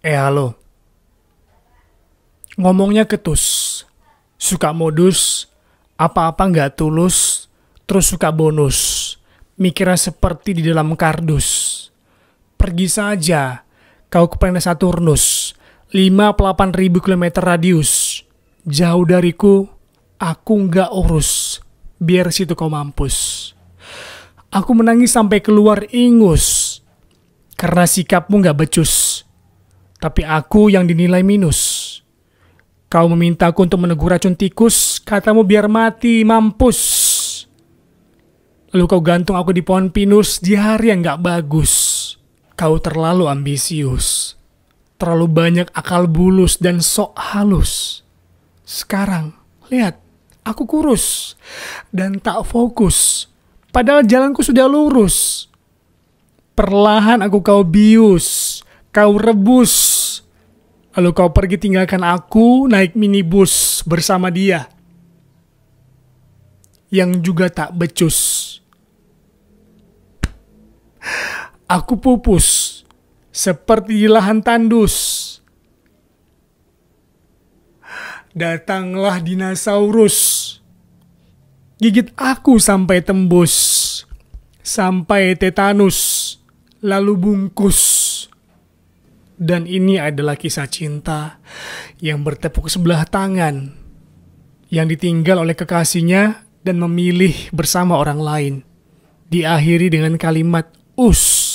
Eh halo. Ngomongnya ketus. Suka modus. Apa-apa nggak tulus. Terus suka bonus. Mikirnya seperti di dalam kardus. Pergi saja. Kau ke planet Saturnus. 58 ribu kilometer radius. Jauh dariku, aku nggak urus. Biar situ kau mampus. Aku menangis sampai keluar ingus. Karena sikapmu nggak becus tapi aku yang dinilai minus. Kau memintaku untuk menegur racun tikus, katamu biar mati, mampus. Lalu kau gantung aku di pohon pinus di hari yang gak bagus. Kau terlalu ambisius. Terlalu banyak akal bulus dan sok halus. Sekarang, lihat, aku kurus dan tak fokus. Padahal jalanku sudah lurus. Perlahan aku kau bius kau rebus. Lalu kau pergi tinggalkan aku naik minibus bersama dia. Yang juga tak becus. Aku pupus seperti lahan tandus. Datanglah dinosaurus. Gigit aku sampai tembus. Sampai tetanus. Lalu bungkus. Dan ini adalah kisah cinta yang bertepuk sebelah tangan, yang ditinggal oleh kekasihnya dan memilih bersama orang lain. Diakhiri dengan kalimat "us".